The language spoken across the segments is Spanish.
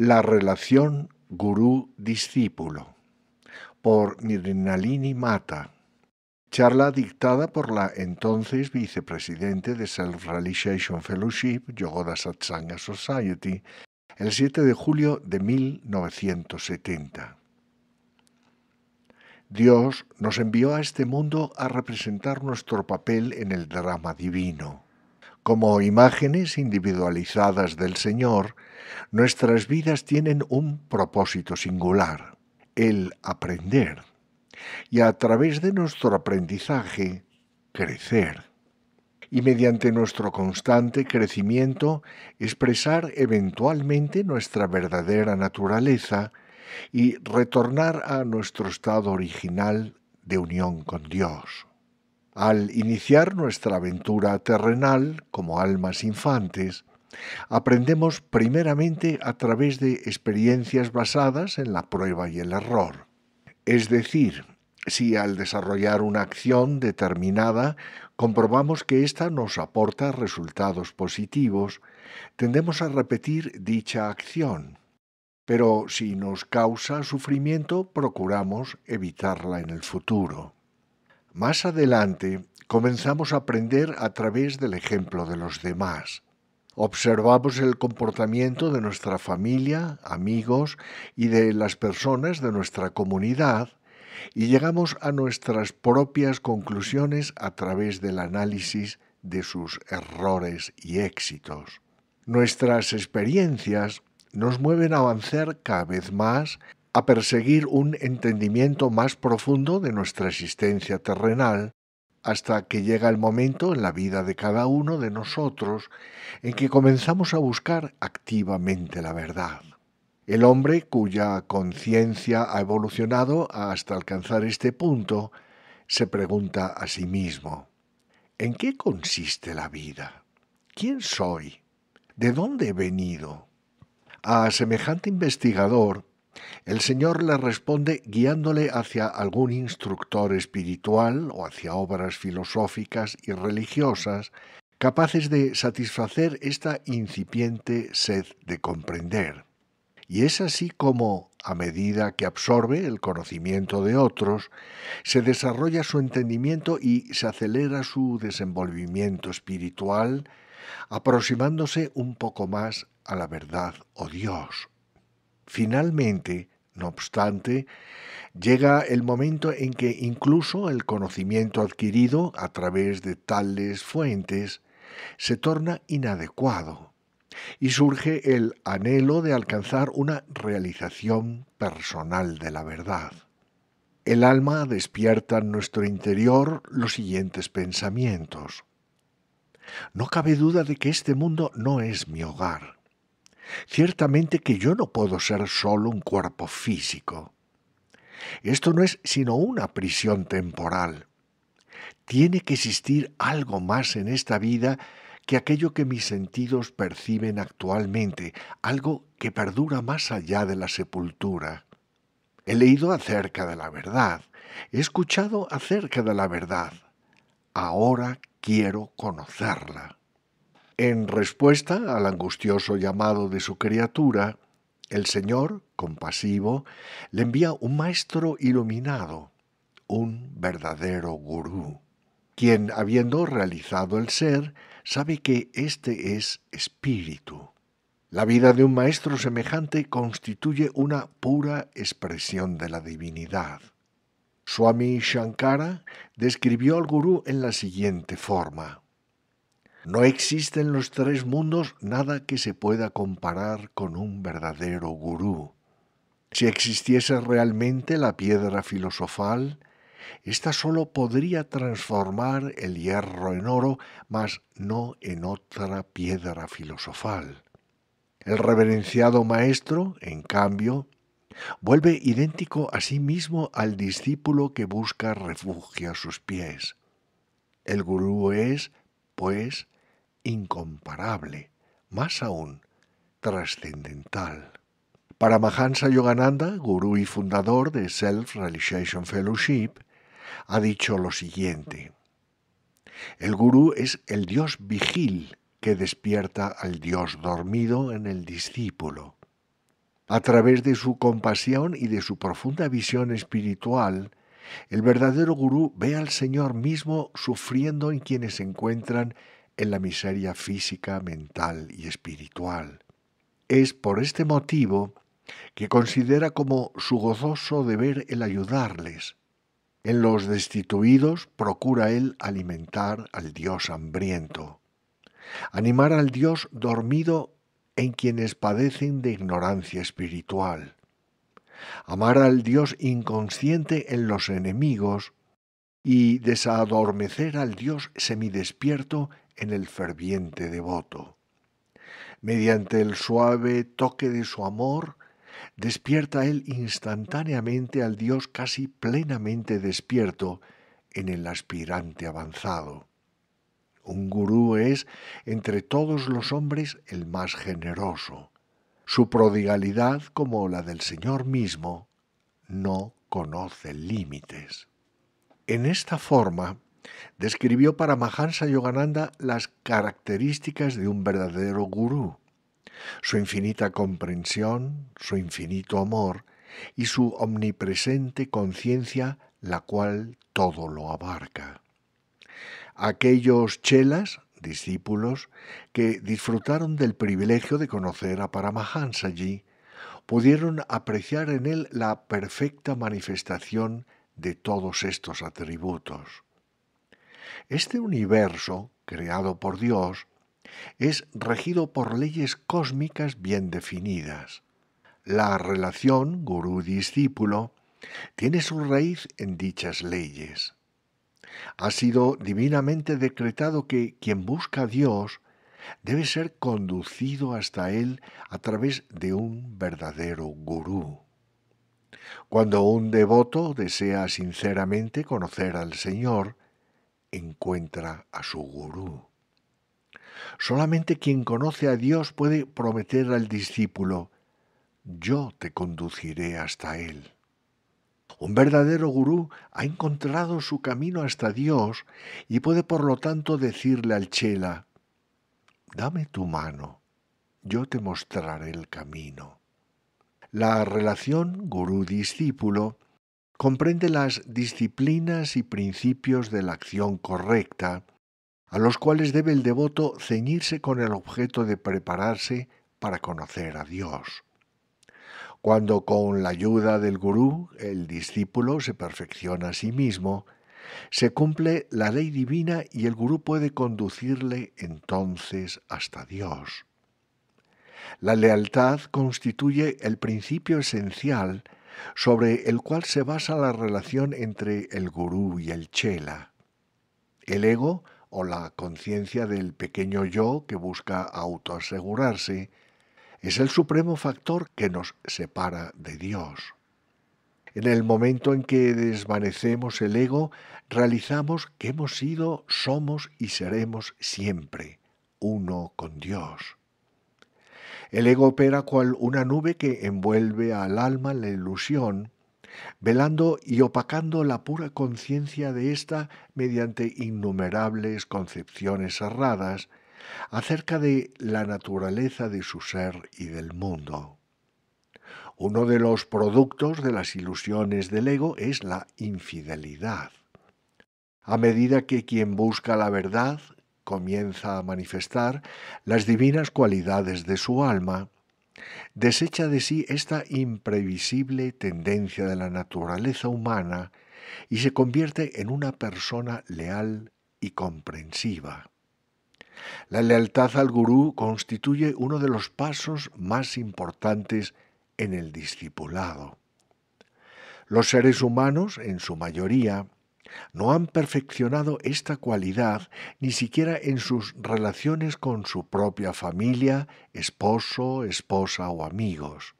La relación gurú-discípulo por Nirinalini Mata. Charla dictada por la entonces vicepresidente de Self-Realization Fellowship, Yogoda Satsanga Society, el 7 de julio de 1970. Dios nos envió a este mundo a representar nuestro papel en el drama divino. Como imágenes individualizadas del Señor, nuestras vidas tienen un propósito singular, el aprender, y a través de nuestro aprendizaje, crecer. Y mediante nuestro constante crecimiento, expresar eventualmente nuestra verdadera naturaleza y retornar a nuestro estado original de unión con Dios. Al iniciar nuestra aventura terrenal como almas infantes, aprendemos primeramente a través de experiencias basadas en la prueba y el error. Es decir, si al desarrollar una acción determinada comprobamos que ésta nos aporta resultados positivos, tendemos a repetir dicha acción. Pero si nos causa sufrimiento, procuramos evitarla en el futuro. Más adelante comenzamos a aprender a través del ejemplo de los demás. Observamos el comportamiento de nuestra familia, amigos y de las personas de nuestra comunidad y llegamos a nuestras propias conclusiones a través del análisis de sus errores y éxitos. Nuestras experiencias nos mueven a avanzar cada vez más a perseguir un entendimiento más profundo de nuestra existencia terrenal, hasta que llega el momento en la vida de cada uno de nosotros en que comenzamos a buscar activamente la verdad. El hombre cuya conciencia ha evolucionado hasta alcanzar este punto se pregunta a sí mismo, ¿en qué consiste la vida? ¿Quién soy? ¿De dónde he venido? A semejante investigador, el Señor le responde guiándole hacia algún instructor espiritual o hacia obras filosóficas y religiosas capaces de satisfacer esta incipiente sed de comprender. Y es así como, a medida que absorbe el conocimiento de otros, se desarrolla su entendimiento y se acelera su desenvolvimiento espiritual, aproximándose un poco más a la verdad o oh Dios. Finalmente, no obstante, llega el momento en que incluso el conocimiento adquirido a través de tales fuentes se torna inadecuado y surge el anhelo de alcanzar una realización personal de la verdad. El alma despierta en nuestro interior los siguientes pensamientos. No cabe duda de que este mundo no es mi hogar Ciertamente que yo no puedo ser solo un cuerpo físico. Esto no es sino una prisión temporal. Tiene que existir algo más en esta vida que aquello que mis sentidos perciben actualmente, algo que perdura más allá de la sepultura. He leído acerca de la verdad, he escuchado acerca de la verdad. Ahora quiero conocerla. En respuesta al angustioso llamado de su criatura, el Señor, compasivo, le envía un maestro iluminado, un verdadero gurú, quien, habiendo realizado el ser, sabe que éste es espíritu. La vida de un maestro semejante constituye una pura expresión de la divinidad. Swami Shankara describió al gurú en la siguiente forma. No existe en los tres mundos nada que se pueda comparar con un verdadero gurú. Si existiese realmente la piedra filosofal, ésta sólo podría transformar el hierro en oro, mas no en otra piedra filosofal. El reverenciado maestro, en cambio, vuelve idéntico a sí mismo al discípulo que busca refugio a sus pies. El gurú es, pues, incomparable, más aún, trascendental. Para Mahansa Yogananda, gurú y fundador de Self Realization Fellowship, ha dicho lo siguiente. El gurú es el Dios vigil que despierta al Dios dormido en el discípulo. A través de su compasión y de su profunda visión espiritual, el verdadero gurú ve al Señor mismo sufriendo en quienes se encuentran en la miseria física, mental y espiritual. Es por este motivo que considera como su gozoso deber el ayudarles. En los destituidos procura él alimentar al Dios hambriento, animar al Dios dormido en quienes padecen de ignorancia espiritual, amar al Dios inconsciente en los enemigos y desadormecer al Dios semidespierto en el ferviente devoto. Mediante el suave toque de su amor, despierta él instantáneamente al Dios casi plenamente despierto en el aspirante avanzado. Un gurú es, entre todos los hombres, el más generoso. Su prodigalidad, como la del Señor mismo, no conoce límites. En esta forma, Describió para Mahansa Yogananda las características de un verdadero gurú, su infinita comprensión, su infinito amor y su omnipresente conciencia, la cual todo lo abarca. Aquellos chelas, discípulos, que disfrutaron del privilegio de conocer a allí, pudieron apreciar en él la perfecta manifestación de todos estos atributos. Este universo, creado por Dios, es regido por leyes cósmicas bien definidas. La relación gurú-discípulo tiene su raíz en dichas leyes. Ha sido divinamente decretado que quien busca a Dios debe ser conducido hasta Él a través de un verdadero gurú. Cuando un devoto desea sinceramente conocer al Señor, encuentra a su gurú. Solamente quien conoce a Dios puede prometer al discípulo, yo te conduciré hasta Él. Un verdadero gurú ha encontrado su camino hasta Dios y puede por lo tanto decirle al chela, dame tu mano, yo te mostraré el camino. La relación gurú-discípulo comprende las disciplinas y principios de la acción correcta, a los cuales debe el devoto ceñirse con el objeto de prepararse para conocer a Dios. Cuando con la ayuda del gurú el discípulo se perfecciona a sí mismo, se cumple la ley divina y el gurú puede conducirle entonces hasta Dios. La lealtad constituye el principio esencial sobre el cual se basa la relación entre el gurú y el chela. El ego, o la conciencia del pequeño yo que busca autoasegurarse, es el supremo factor que nos separa de Dios. En el momento en que desvanecemos el ego, realizamos que hemos sido, somos y seremos siempre uno con Dios. El ego opera cual una nube que envuelve al alma la ilusión, velando y opacando la pura conciencia de ésta mediante innumerables concepciones erradas acerca de la naturaleza de su ser y del mundo. Uno de los productos de las ilusiones del ego es la infidelidad. A medida que quien busca la verdad comienza a manifestar las divinas cualidades de su alma, desecha de sí esta imprevisible tendencia de la naturaleza humana y se convierte en una persona leal y comprensiva. La lealtad al gurú constituye uno de los pasos más importantes en el discipulado. Los seres humanos, en su mayoría, no han perfeccionado esta cualidad ni siquiera en sus relaciones con su propia familia, esposo, esposa o amigos.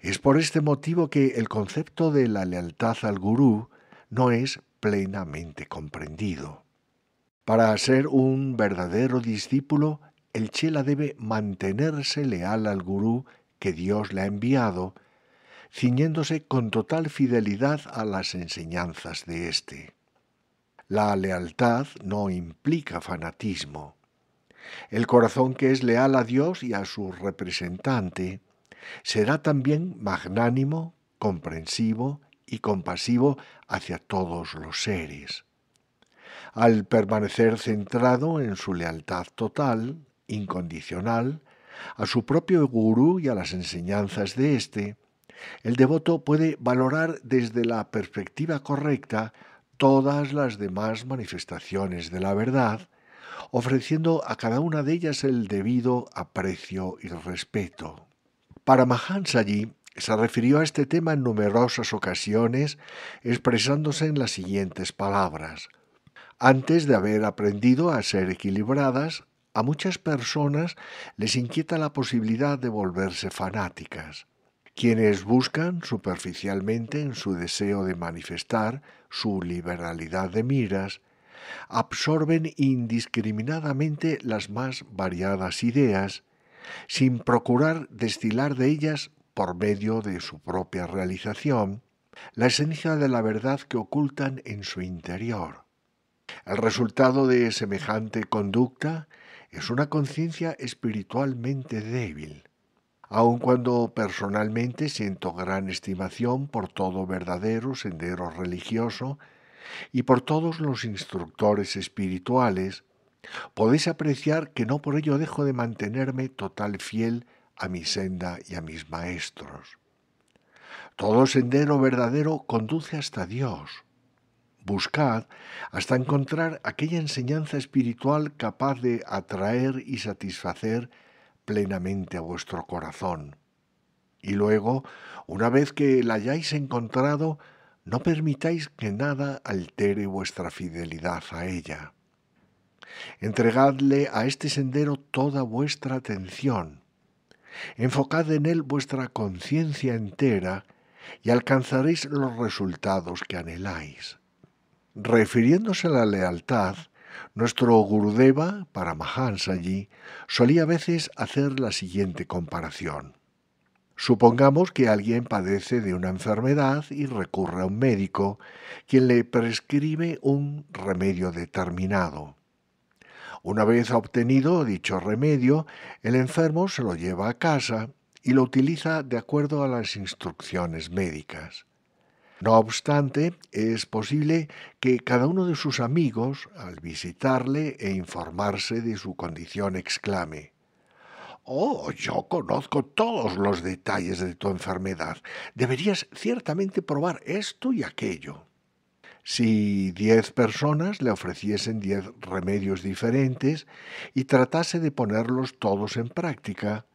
Es por este motivo que el concepto de la lealtad al gurú no es plenamente comprendido. Para ser un verdadero discípulo, el chela debe mantenerse leal al gurú que Dios le ha enviado ciñéndose con total fidelidad a las enseñanzas de éste. La lealtad no implica fanatismo. El corazón que es leal a Dios y a su representante será también magnánimo, comprensivo y compasivo hacia todos los seres. Al permanecer centrado en su lealtad total, incondicional, a su propio gurú y a las enseñanzas de éste, el devoto puede valorar desde la perspectiva correcta todas las demás manifestaciones de la verdad, ofreciendo a cada una de ellas el debido aprecio y respeto. Para Mahansaji se refirió a este tema en numerosas ocasiones, expresándose en las siguientes palabras. Antes de haber aprendido a ser equilibradas, a muchas personas les inquieta la posibilidad de volverse fanáticas quienes buscan superficialmente en su deseo de manifestar su liberalidad de miras, absorben indiscriminadamente las más variadas ideas, sin procurar destilar de ellas, por medio de su propia realización, la esencia de la verdad que ocultan en su interior. El resultado de semejante conducta es una conciencia espiritualmente débil aun cuando personalmente siento gran estimación por todo verdadero sendero religioso y por todos los instructores espirituales, podéis apreciar que no por ello dejo de mantenerme total fiel a mi senda y a mis maestros. Todo sendero verdadero conduce hasta Dios. Buscad hasta encontrar aquella enseñanza espiritual capaz de atraer y satisfacer plenamente a vuestro corazón. Y luego, una vez que la hayáis encontrado, no permitáis que nada altere vuestra fidelidad a ella. Entregadle a este sendero toda vuestra atención. Enfocad en él vuestra conciencia entera y alcanzaréis los resultados que anheláis. Refiriéndose a la lealtad, nuestro Gurudeva, allí, solía a veces hacer la siguiente comparación. Supongamos que alguien padece de una enfermedad y recurre a un médico, quien le prescribe un remedio determinado. Una vez obtenido dicho remedio, el enfermo se lo lleva a casa y lo utiliza de acuerdo a las instrucciones médicas. No obstante, es posible que cada uno de sus amigos, al visitarle e informarse de su condición, exclame, Oh, yo conozco todos los detalles de tu enfermedad. Deberías ciertamente probar esto y aquello. Si diez personas le ofreciesen diez remedios diferentes y tratase de ponerlos todos en práctica,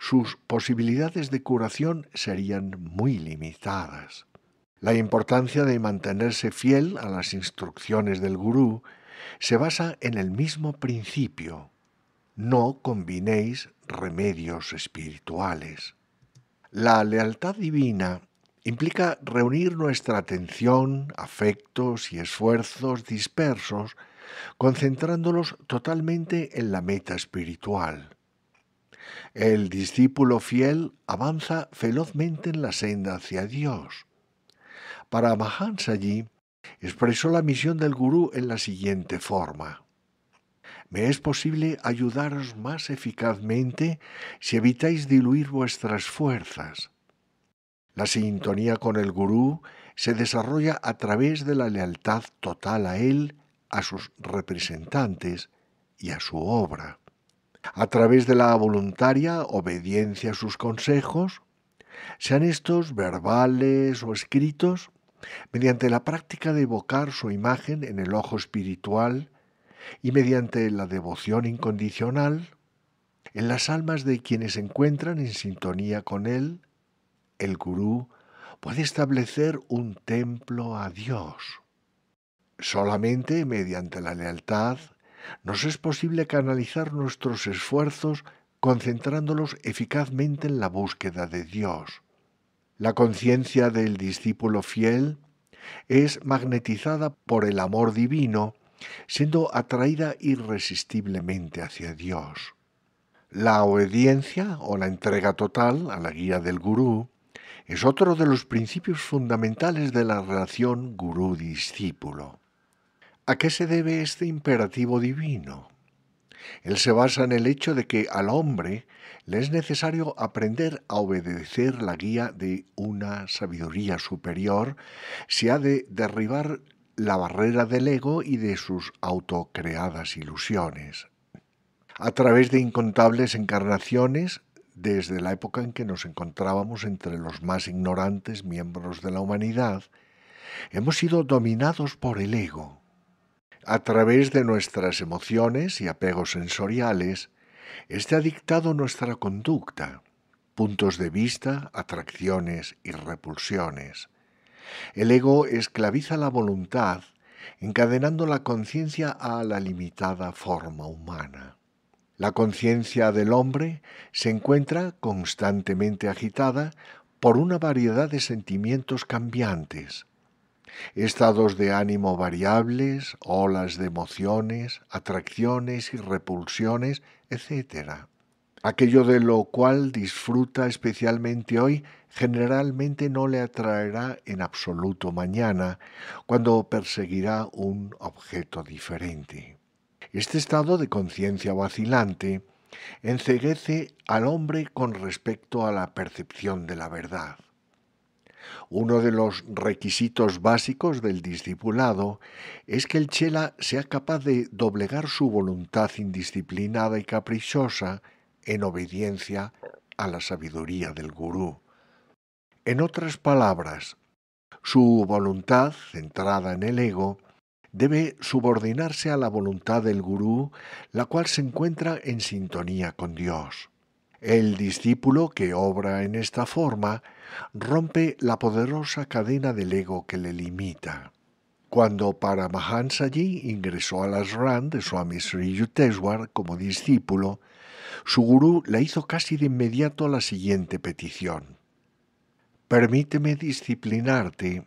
sus posibilidades de curación serían muy limitadas. La importancia de mantenerse fiel a las instrucciones del gurú se basa en el mismo principio. No combinéis remedios espirituales. La lealtad divina implica reunir nuestra atención, afectos y esfuerzos dispersos, concentrándolos totalmente en la meta espiritual. El discípulo fiel avanza velozmente en la senda hacia Dios para Mahansaji, expresó la misión del gurú en la siguiente forma. Me es posible ayudaros más eficazmente si evitáis diluir vuestras fuerzas. La sintonía con el gurú se desarrolla a través de la lealtad total a él, a sus representantes y a su obra, a través de la voluntaria obediencia a sus consejos, sean estos verbales o escritos, mediante la práctica de evocar su imagen en el ojo espiritual y mediante la devoción incondicional en las almas de quienes se encuentran en sintonía con él, el gurú puede establecer un templo a Dios. Solamente mediante la lealtad nos es posible canalizar nuestros esfuerzos concentrándolos eficazmente en la búsqueda de Dios. La conciencia del discípulo fiel es magnetizada por el amor divino, siendo atraída irresistiblemente hacia Dios. La obediencia o la entrega total a la guía del gurú es otro de los principios fundamentales de la relación gurú-discípulo. ¿A qué se debe este imperativo divino? Él se basa en el hecho de que al hombre le es necesario aprender a obedecer la guía de una sabiduría superior si ha de derribar la barrera del ego y de sus autocreadas ilusiones. A través de incontables encarnaciones, desde la época en que nos encontrábamos entre los más ignorantes miembros de la humanidad, hemos sido dominados por el ego a través de nuestras emociones y apegos sensoriales, está dictado nuestra conducta, puntos de vista, atracciones y repulsiones. El ego esclaviza la voluntad, encadenando la conciencia a la limitada forma humana. La conciencia del hombre se encuentra constantemente agitada por una variedad de sentimientos cambiantes, estados de ánimo variables, olas de emociones, atracciones y repulsiones, etc. Aquello de lo cual disfruta especialmente hoy generalmente no le atraerá en absoluto mañana, cuando perseguirá un objeto diferente. Este estado de conciencia vacilante enceguece al hombre con respecto a la percepción de la verdad. Uno de los requisitos básicos del discipulado es que el chela sea capaz de doblegar su voluntad indisciplinada y caprichosa en obediencia a la sabiduría del gurú. En otras palabras, su voluntad, centrada en el ego, debe subordinarse a la voluntad del gurú, la cual se encuentra en sintonía con Dios. El discípulo que obra en esta forma rompe la poderosa cadena del ego que le limita. Cuando Ji ingresó a las Rand de Swami Sri Yukteswar como discípulo, su gurú le hizo casi de inmediato la siguiente petición. Permíteme disciplinarte,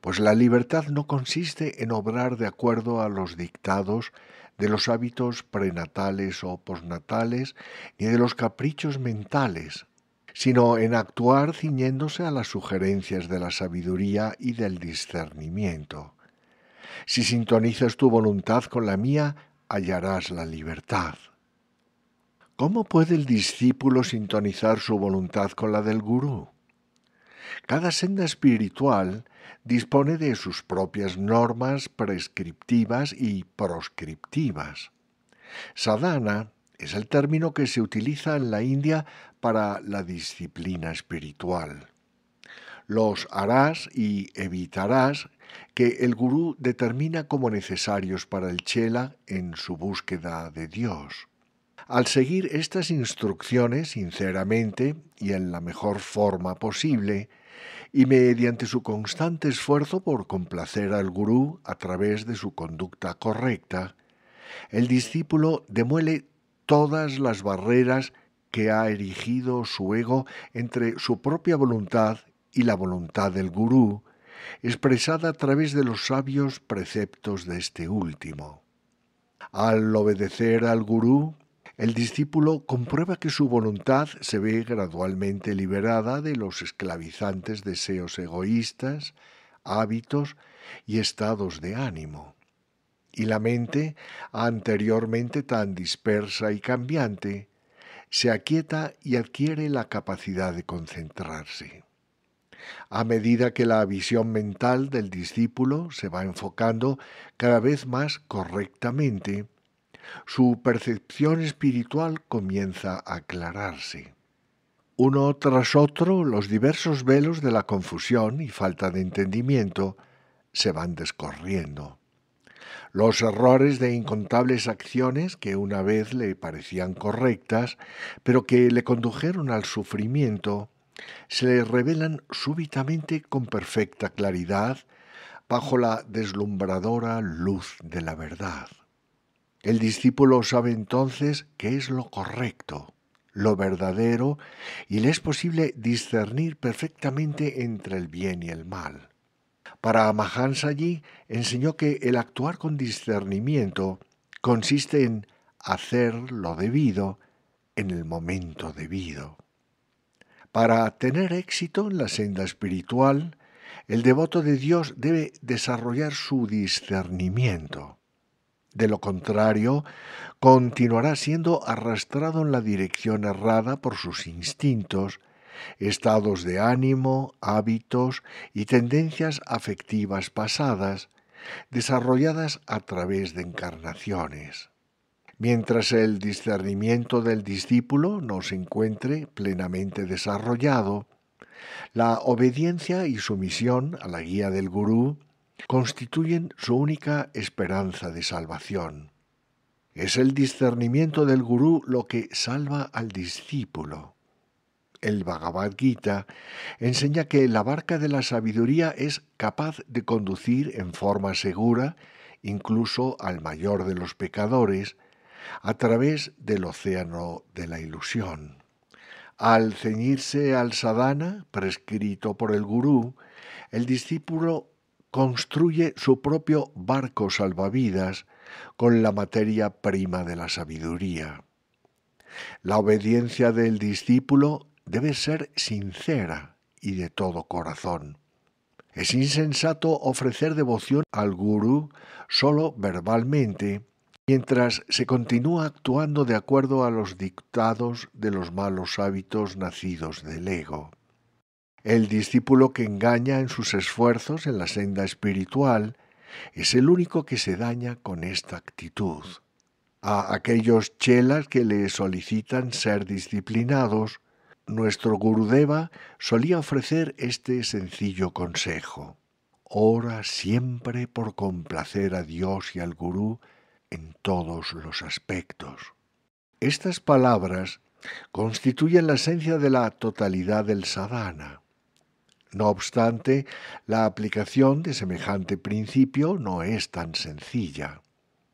pues la libertad no consiste en obrar de acuerdo a los dictados de los hábitos prenatales o posnatales, ni de los caprichos mentales, sino en actuar ciñéndose a las sugerencias de la sabiduría y del discernimiento. Si sintonizas tu voluntad con la mía, hallarás la libertad. ¿Cómo puede el discípulo sintonizar su voluntad con la del gurú? Cada senda espiritual dispone de sus propias normas prescriptivas y proscriptivas. Sadhana es el término que se utiliza en la India para la disciplina espiritual. Los harás y evitarás que el gurú determina como necesarios para el chela en su búsqueda de Dios. Al seguir estas instrucciones sinceramente y en la mejor forma posible, y mediante su constante esfuerzo por complacer al gurú a través de su conducta correcta, el discípulo demuele todas las barreras que ha erigido su ego entre su propia voluntad y la voluntad del gurú, expresada a través de los sabios preceptos de este último. Al obedecer al gurú, el discípulo comprueba que su voluntad se ve gradualmente liberada de los esclavizantes deseos egoístas, hábitos y estados de ánimo. Y la mente, anteriormente tan dispersa y cambiante, se aquieta y adquiere la capacidad de concentrarse. A medida que la visión mental del discípulo se va enfocando cada vez más correctamente, su percepción espiritual comienza a aclararse. Uno tras otro, los diversos velos de la confusión y falta de entendimiento se van descorriendo los errores de incontables acciones que una vez le parecían correctas, pero que le condujeron al sufrimiento, se le revelan súbitamente con perfecta claridad bajo la deslumbradora luz de la verdad. El discípulo sabe entonces qué es lo correcto, lo verdadero, y le es posible discernir perfectamente entre el bien y el mal. Para allí enseñó que el actuar con discernimiento consiste en hacer lo debido en el momento debido. Para tener éxito en la senda espiritual, el devoto de Dios debe desarrollar su discernimiento. De lo contrario, continuará siendo arrastrado en la dirección errada por sus instintos estados de ánimo, hábitos y tendencias afectivas pasadas, desarrolladas a través de encarnaciones. Mientras el discernimiento del discípulo no se encuentre plenamente desarrollado, la obediencia y sumisión a la guía del gurú constituyen su única esperanza de salvación. Es el discernimiento del gurú lo que salva al discípulo el Bhagavad Gita, enseña que la barca de la sabiduría es capaz de conducir en forma segura incluso al mayor de los pecadores, a través del océano de la ilusión. Al ceñirse al sadhana, prescrito por el gurú, el discípulo construye su propio barco salvavidas con la materia prima de la sabiduría. La obediencia del discípulo debe ser sincera y de todo corazón. Es insensato ofrecer devoción al gurú solo verbalmente mientras se continúa actuando de acuerdo a los dictados de los malos hábitos nacidos del ego. El discípulo que engaña en sus esfuerzos en la senda espiritual es el único que se daña con esta actitud. A aquellos chelas que le solicitan ser disciplinados, nuestro Gurudeva solía ofrecer este sencillo consejo. Ora siempre por complacer a Dios y al Gurú en todos los aspectos. Estas palabras constituyen la esencia de la totalidad del sadhana. No obstante, la aplicación de semejante principio no es tan sencilla.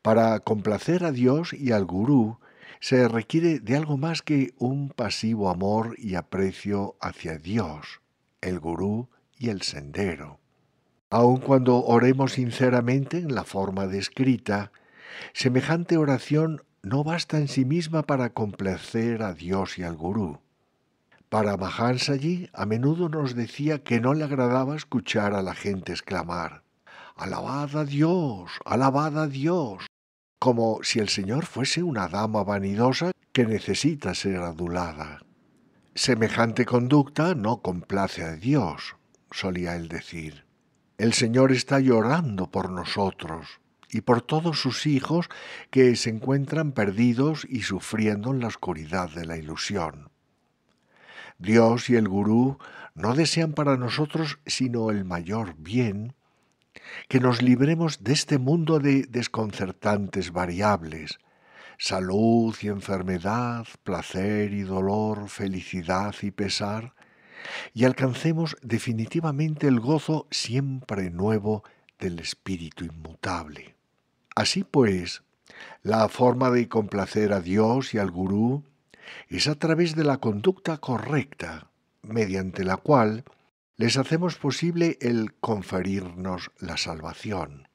Para complacer a Dios y al Gurú, se requiere de algo más que un pasivo amor y aprecio hacia Dios, el gurú y el sendero. Aun cuando oremos sinceramente en la forma descrita, semejante oración no basta en sí misma para complacer a Dios y al gurú. Para allí a menudo nos decía que no le agradaba escuchar a la gente exclamar, Alabad a Dios, alabad a Dios, como si el Señor fuese una dama vanidosa que necesita ser adulada. Semejante conducta no complace a Dios, solía él decir. El Señor está llorando por nosotros y por todos sus hijos que se encuentran perdidos y sufriendo en la oscuridad de la ilusión. Dios y el gurú no desean para nosotros sino el mayor bien que nos libremos de este mundo de desconcertantes variables, salud y enfermedad, placer y dolor, felicidad y pesar, y alcancemos definitivamente el gozo siempre nuevo del Espíritu inmutable. Así pues, la forma de complacer a Dios y al Gurú es a través de la conducta correcta, mediante la cual les hacemos posible el conferirnos la salvación,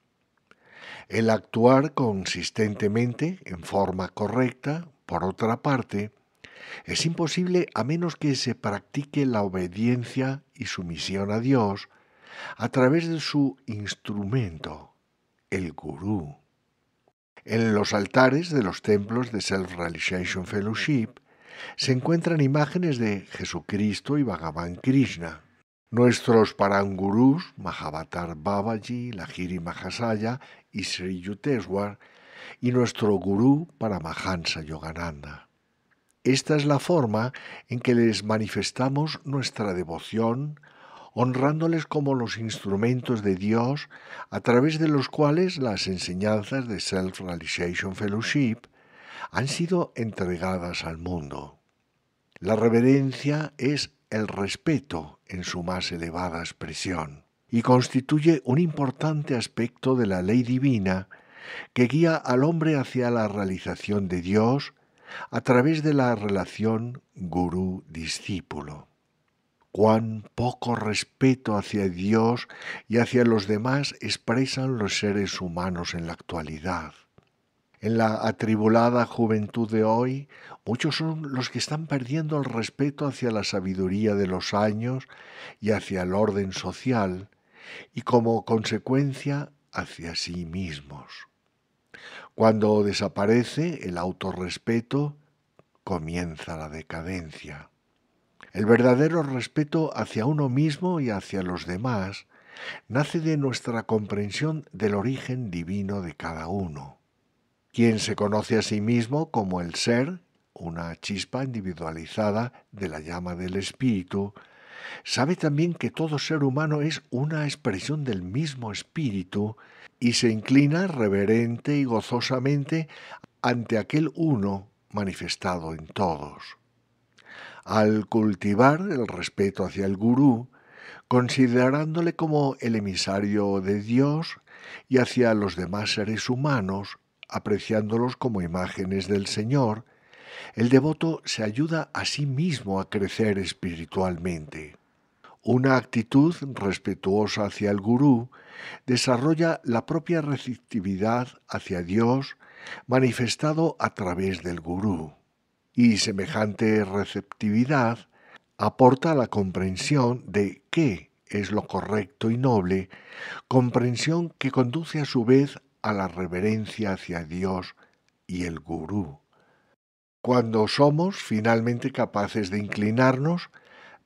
el actuar consistentemente, en forma correcta, por otra parte, es imposible a menos que se practique la obediencia y sumisión a Dios a través de su instrumento, el gurú. En los altares de los templos de Self-Realization Fellowship se encuentran imágenes de Jesucristo y Bhagavan Krishna. Nuestros parangurus Mahavatar Babaji, Lahiri Mahasaya y Sri Yuteswar, y nuestro Gurú Paramahansa Yogananda. Esta es la forma en que les manifestamos nuestra devoción, honrándoles como los instrumentos de Dios a través de los cuales las enseñanzas de Self-Realization Fellowship han sido entregadas al mundo. La reverencia es el respeto en su más elevada expresión y constituye un importante aspecto de la ley divina que guía al hombre hacia la realización de Dios a través de la relación gurú-discípulo. Cuán poco respeto hacia Dios y hacia los demás expresan los seres humanos en la actualidad. En la atribulada juventud de hoy, muchos son los que están perdiendo el respeto hacia la sabiduría de los años y hacia el orden social, y como consecuencia hacia sí mismos. Cuando desaparece el autorrespeto, comienza la decadencia. El verdadero respeto hacia uno mismo y hacia los demás nace de nuestra comprensión del origen divino de cada uno quien se conoce a sí mismo como el ser, una chispa individualizada de la llama del espíritu, sabe también que todo ser humano es una expresión del mismo espíritu y se inclina reverente y gozosamente ante aquel uno manifestado en todos. Al cultivar el respeto hacia el gurú, considerándole como el emisario de Dios y hacia los demás seres humanos, apreciándolos como imágenes del Señor, el devoto se ayuda a sí mismo a crecer espiritualmente. Una actitud respetuosa hacia el gurú desarrolla la propia receptividad hacia Dios manifestado a través del gurú. Y semejante receptividad aporta la comprensión de qué es lo correcto y noble, comprensión que conduce a su vez a la reverencia hacia Dios y el gurú. Cuando somos finalmente capaces de inclinarnos,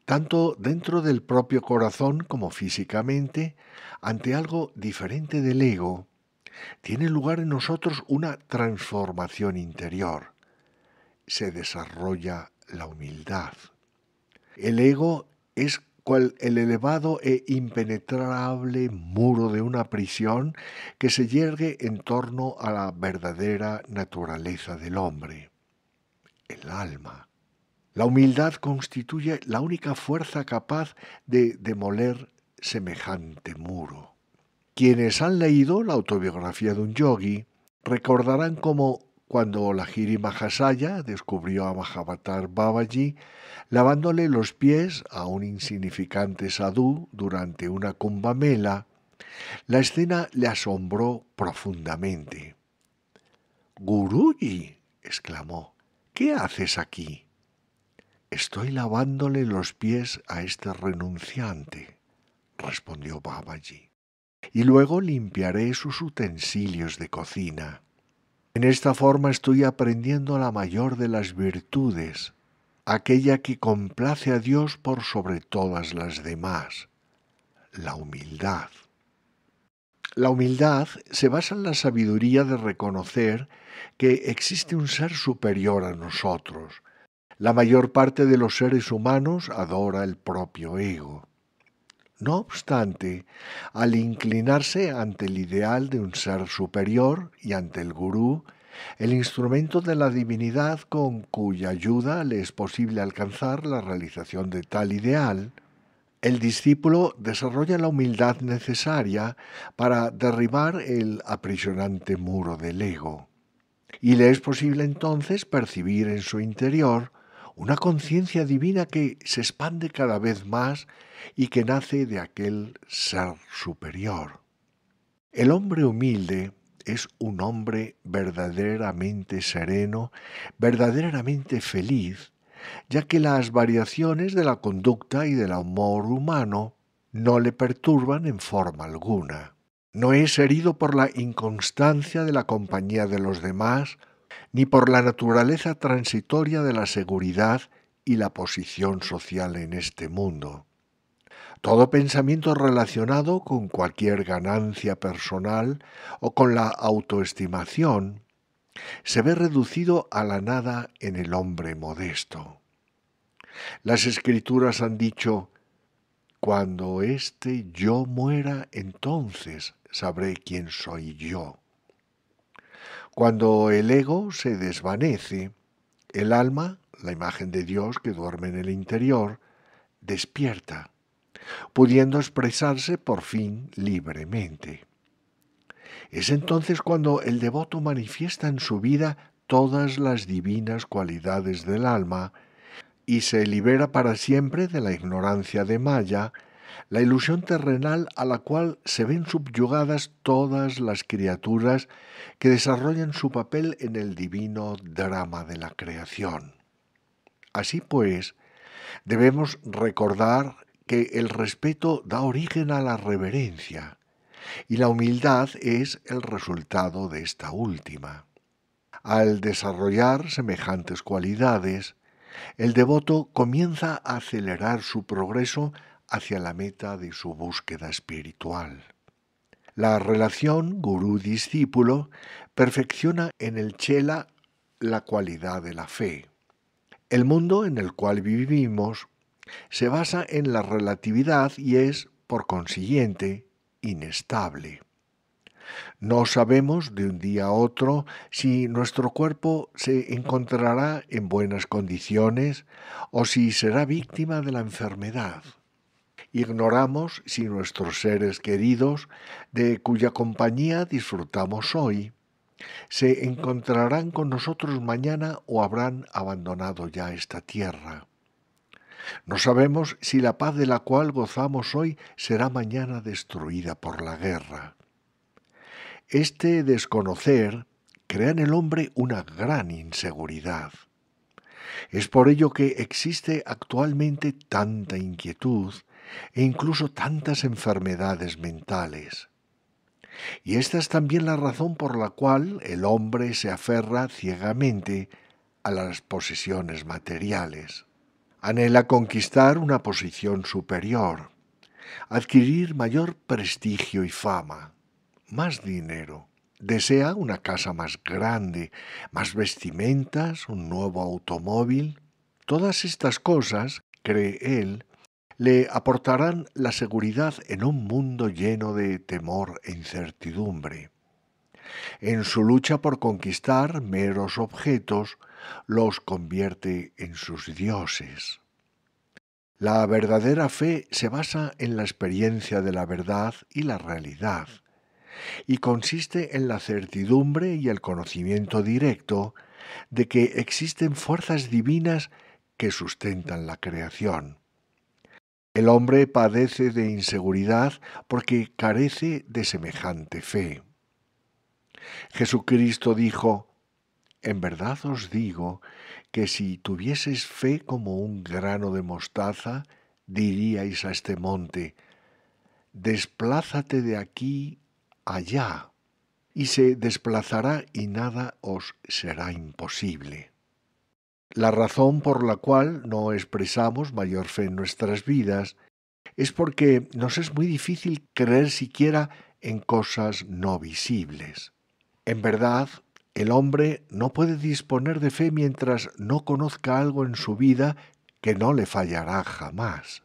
tanto dentro del propio corazón como físicamente, ante algo diferente del ego, tiene lugar en nosotros una transformación interior. Se desarrolla la humildad. El ego es el elevado e impenetrable muro de una prisión que se yergue en torno a la verdadera naturaleza del hombre, el alma. La humildad constituye la única fuerza capaz de demoler semejante muro. Quienes han leído la autobiografía de un yogi recordarán cómo cuando la Mahasaya descubrió a Mahavatar Babaji, lavándole los pies a un insignificante sadú durante una cumbamela, la escena le asombró profundamente. Guruji, exclamó, ¿qué haces aquí? Estoy lavándole los pies a este renunciante, respondió Babaji, y luego limpiaré sus utensilios de cocina. En esta forma estoy aprendiendo la mayor de las virtudes, aquella que complace a Dios por sobre todas las demás, la humildad. La humildad se basa en la sabiduría de reconocer que existe un ser superior a nosotros. La mayor parte de los seres humanos adora el propio ego. No obstante, al inclinarse ante el ideal de un ser superior y ante el gurú, el instrumento de la divinidad con cuya ayuda le es posible alcanzar la realización de tal ideal, el discípulo desarrolla la humildad necesaria para derribar el aprisionante muro del ego. Y le es posible entonces percibir en su interior una conciencia divina que se expande cada vez más y que nace de aquel ser superior. El hombre humilde es un hombre verdaderamente sereno, verdaderamente feliz, ya que las variaciones de la conducta y del amor humano no le perturban en forma alguna. No es herido por la inconstancia de la compañía de los demás, ni por la naturaleza transitoria de la seguridad y la posición social en este mundo. Todo pensamiento relacionado con cualquier ganancia personal o con la autoestimación se ve reducido a la nada en el hombre modesto. Las escrituras han dicho, cuando este yo muera, entonces sabré quién soy yo. Cuando el ego se desvanece, el alma, la imagen de Dios que duerme en el interior, despierta pudiendo expresarse por fin libremente. Es entonces cuando el devoto manifiesta en su vida todas las divinas cualidades del alma y se libera para siempre de la ignorancia de Maya, la ilusión terrenal a la cual se ven subyugadas todas las criaturas que desarrollan su papel en el divino drama de la creación. Así pues, debemos recordar que el respeto da origen a la reverencia y la humildad es el resultado de esta última. Al desarrollar semejantes cualidades, el devoto comienza a acelerar su progreso hacia la meta de su búsqueda espiritual. La relación gurú-discípulo perfecciona en el chela la cualidad de la fe. El mundo en el cual vivimos se basa en la relatividad y es, por consiguiente, inestable. No sabemos de un día a otro si nuestro cuerpo se encontrará en buenas condiciones o si será víctima de la enfermedad. Ignoramos si nuestros seres queridos, de cuya compañía disfrutamos hoy, se encontrarán con nosotros mañana o habrán abandonado ya esta tierra. No sabemos si la paz de la cual gozamos hoy será mañana destruida por la guerra. Este desconocer crea en el hombre una gran inseguridad. Es por ello que existe actualmente tanta inquietud e incluso tantas enfermedades mentales. Y esta es también la razón por la cual el hombre se aferra ciegamente a las posesiones materiales. Anhela conquistar una posición superior, adquirir mayor prestigio y fama, más dinero. Desea una casa más grande, más vestimentas, un nuevo automóvil. Todas estas cosas, cree él, le aportarán la seguridad en un mundo lleno de temor e incertidumbre. En su lucha por conquistar meros objetos, los convierte en sus dioses. La verdadera fe se basa en la experiencia de la verdad y la realidad, y consiste en la certidumbre y el conocimiento directo de que existen fuerzas divinas que sustentan la creación. El hombre padece de inseguridad porque carece de semejante fe. Jesucristo dijo, en verdad os digo que si tuvieses fe como un grano de mostaza, diríais a este monte, desplázate de aquí allá, y se desplazará y nada os será imposible. La razón por la cual no expresamos mayor fe en nuestras vidas es porque nos es muy difícil creer siquiera en cosas no visibles. En verdad el hombre no puede disponer de fe mientras no conozca algo en su vida que no le fallará jamás.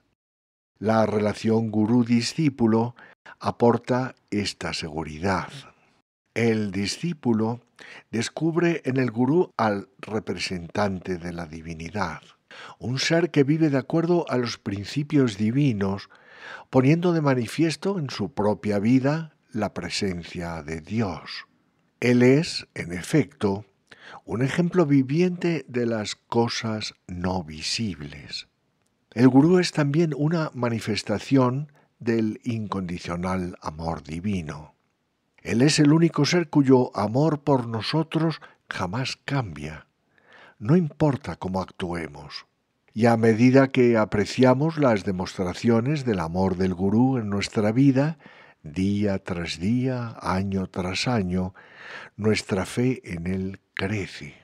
La relación gurú-discípulo aporta esta seguridad. El discípulo descubre en el gurú al representante de la divinidad, un ser que vive de acuerdo a los principios divinos, poniendo de manifiesto en su propia vida la presencia de Dios. Él es, en efecto, un ejemplo viviente de las cosas no visibles. El gurú es también una manifestación del incondicional amor divino. Él es el único ser cuyo amor por nosotros jamás cambia, no importa cómo actuemos. Y a medida que apreciamos las demostraciones del amor del gurú en nuestra vida, día tras día, año tras año, nuestra fe en Él crece.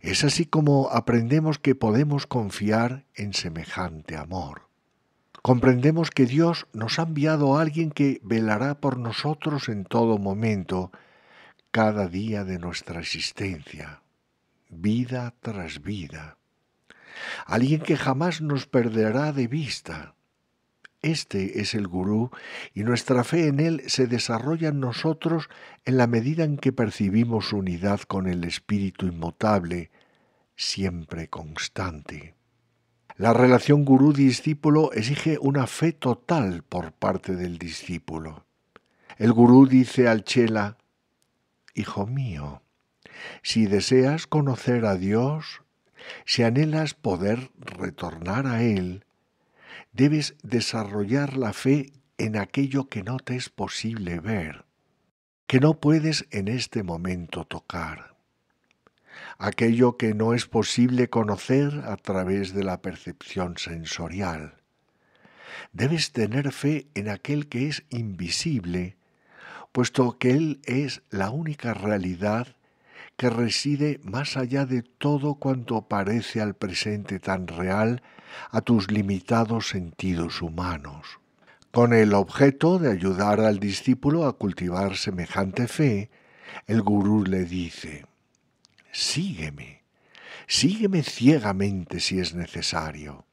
Es así como aprendemos que podemos confiar en semejante amor. Comprendemos que Dios nos ha enviado a alguien que velará por nosotros en todo momento, cada día de nuestra existencia, vida tras vida. Alguien que jamás nos perderá de vista, este es el gurú y nuestra fe en él se desarrolla en nosotros en la medida en que percibimos unidad con el espíritu inmutable, siempre constante. La relación gurú-discípulo exige una fe total por parte del discípulo. El gurú dice al chela, Hijo mío, si deseas conocer a Dios, si anhelas poder retornar a Él, debes desarrollar la fe en aquello que no te es posible ver, que no puedes en este momento tocar, aquello que no es posible conocer a través de la percepción sensorial. Debes tener fe en aquel que es invisible, puesto que Él es la única realidad que reside más allá de todo cuanto parece al presente tan real a tus limitados sentidos humanos. Con el objeto de ayudar al discípulo a cultivar semejante fe, el gurú le dice, sígueme, sígueme ciegamente si es necesario.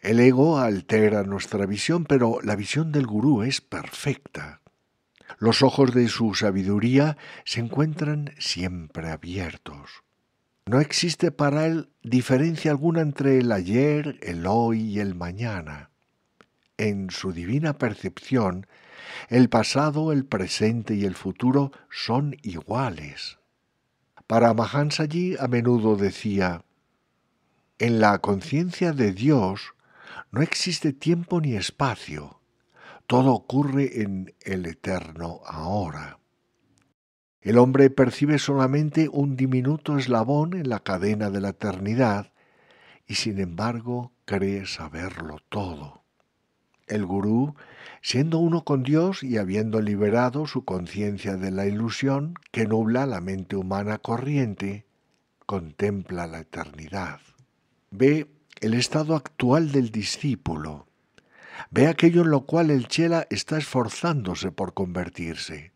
El ego altera nuestra visión, pero la visión del gurú es perfecta. Los ojos de su sabiduría se encuentran siempre abiertos. No existe para él diferencia alguna entre el ayer, el hoy y el mañana. En su divina percepción, el pasado, el presente y el futuro son iguales. Para Mahansaji a menudo decía, en la conciencia de Dios no existe tiempo ni espacio, todo ocurre en el eterno ahora. El hombre percibe solamente un diminuto eslabón en la cadena de la eternidad y sin embargo cree saberlo todo. El gurú, siendo uno con Dios y habiendo liberado su conciencia de la ilusión que nubla la mente humana corriente, contempla la eternidad. Ve el estado actual del discípulo. Ve aquello en lo cual el chela está esforzándose por convertirse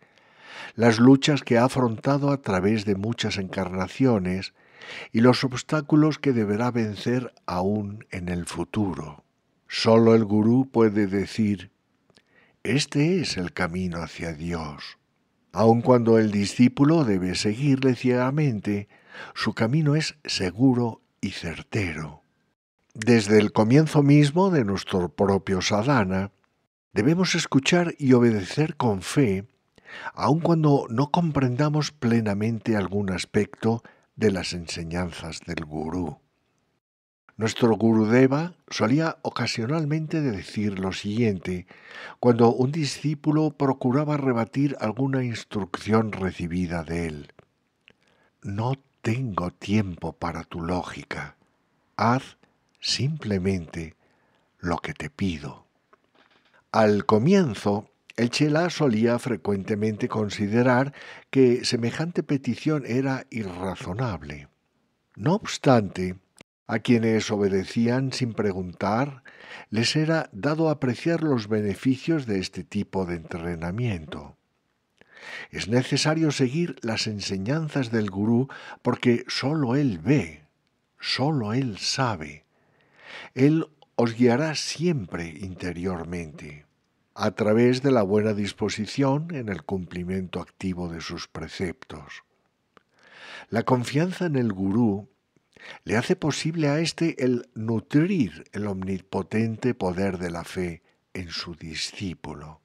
las luchas que ha afrontado a través de muchas encarnaciones y los obstáculos que deberá vencer aún en el futuro. Solo el gurú puede decir, este es el camino hacia Dios. Aun cuando el discípulo debe seguirle ciegamente, su camino es seguro y certero. Desde el comienzo mismo de nuestro propio sadhana, debemos escuchar y obedecer con fe aun cuando no comprendamos plenamente algún aspecto de las enseñanzas del gurú. Nuestro gurudeva solía ocasionalmente decir lo siguiente cuando un discípulo procuraba rebatir alguna instrucción recibida de él. No tengo tiempo para tu lógica. Haz simplemente lo que te pido. Al comienzo, el Chela solía frecuentemente considerar que semejante petición era irrazonable. No obstante, a quienes obedecían sin preguntar, les era dado apreciar los beneficios de este tipo de entrenamiento. Es necesario seguir las enseñanzas del gurú porque sólo él ve, sólo él sabe. Él os guiará siempre interiormente a través de la buena disposición en el cumplimiento activo de sus preceptos. La confianza en el gurú le hace posible a éste el nutrir el omnipotente poder de la fe en su discípulo.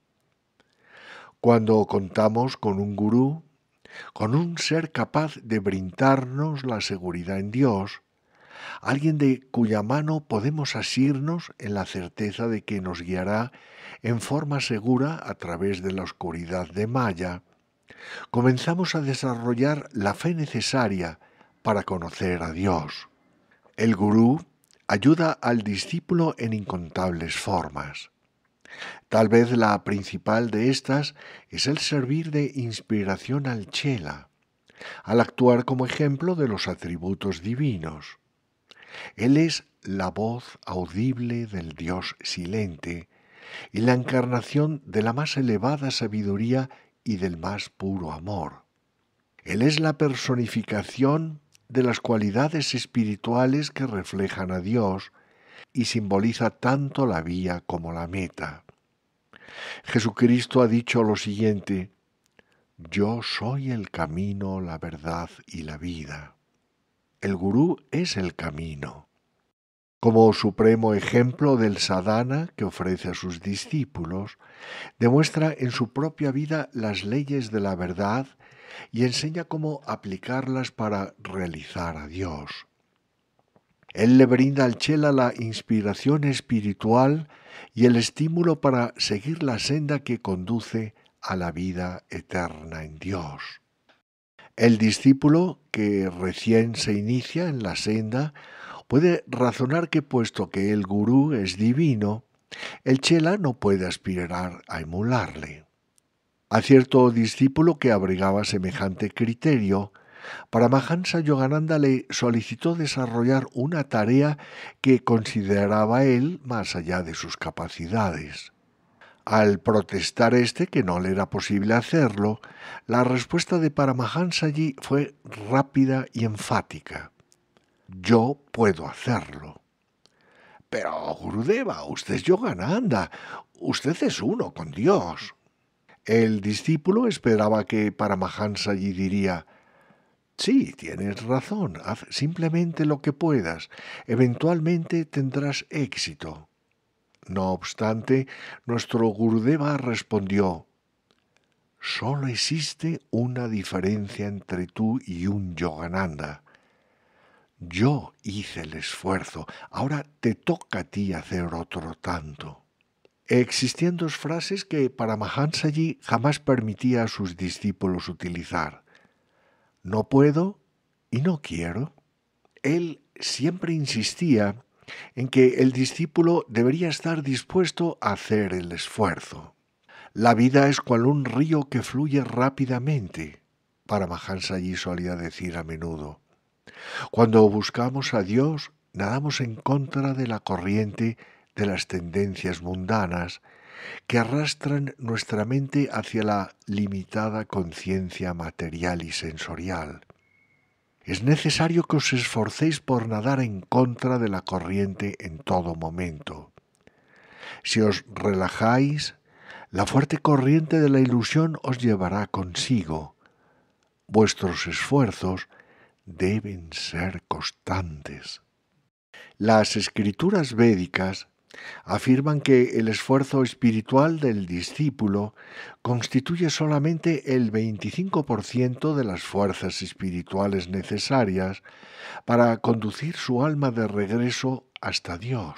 Cuando contamos con un gurú, con un ser capaz de brindarnos la seguridad en Dios, alguien de cuya mano podemos asirnos en la certeza de que nos guiará en forma segura a través de la oscuridad de Maya, comenzamos a desarrollar la fe necesaria para conocer a Dios. El gurú ayuda al discípulo en incontables formas. Tal vez la principal de estas es el servir de inspiración al chela, al actuar como ejemplo de los atributos divinos. Él es la voz audible del Dios silente y la encarnación de la más elevada sabiduría y del más puro amor. Él es la personificación de las cualidades espirituales que reflejan a Dios y simboliza tanto la vía como la meta. Jesucristo ha dicho lo siguiente, Yo soy el camino, la verdad y la vida el gurú es el camino. Como supremo ejemplo del sadhana que ofrece a sus discípulos, demuestra en su propia vida las leyes de la verdad y enseña cómo aplicarlas para realizar a Dios. Él le brinda al Chela la inspiración espiritual y el estímulo para seguir la senda que conduce a la vida eterna en Dios. El discípulo que recién se inicia en la senda puede razonar que puesto que el gurú es divino, el chela no puede aspirar a emularle. A cierto discípulo que abrigaba semejante criterio, Paramahansa Yogananda le solicitó desarrollar una tarea que consideraba él más allá de sus capacidades. Al protestar este que no le era posible hacerlo, la respuesta de allí fue rápida y enfática. Yo puedo hacerlo. Pero, Gurudeva, usted es anda, usted es uno con Dios. El discípulo esperaba que allí diría, Sí, tienes razón, haz simplemente lo que puedas, eventualmente tendrás éxito. No obstante, nuestro Gurdeva respondió, solo existe una diferencia entre tú y un yogananda. Yo hice el esfuerzo, ahora te toca a ti hacer otro tanto. Existían dos frases que para jamás permitía a sus discípulos utilizar. No puedo y no quiero. Él siempre insistía en que el discípulo debería estar dispuesto a hacer el esfuerzo. La vida es cual un río que fluye rápidamente. Para Mahansa allí solía decir a menudo. Cuando buscamos a Dios, nadamos en contra de la corriente de las tendencias mundanas que arrastran nuestra mente hacia la limitada conciencia material y sensorial es necesario que os esforcéis por nadar en contra de la corriente en todo momento. Si os relajáis, la fuerte corriente de la ilusión os llevará consigo. Vuestros esfuerzos deben ser constantes. Las escrituras védicas afirman que el esfuerzo espiritual del discípulo constituye solamente el 25% de las fuerzas espirituales necesarias para conducir su alma de regreso hasta Dios.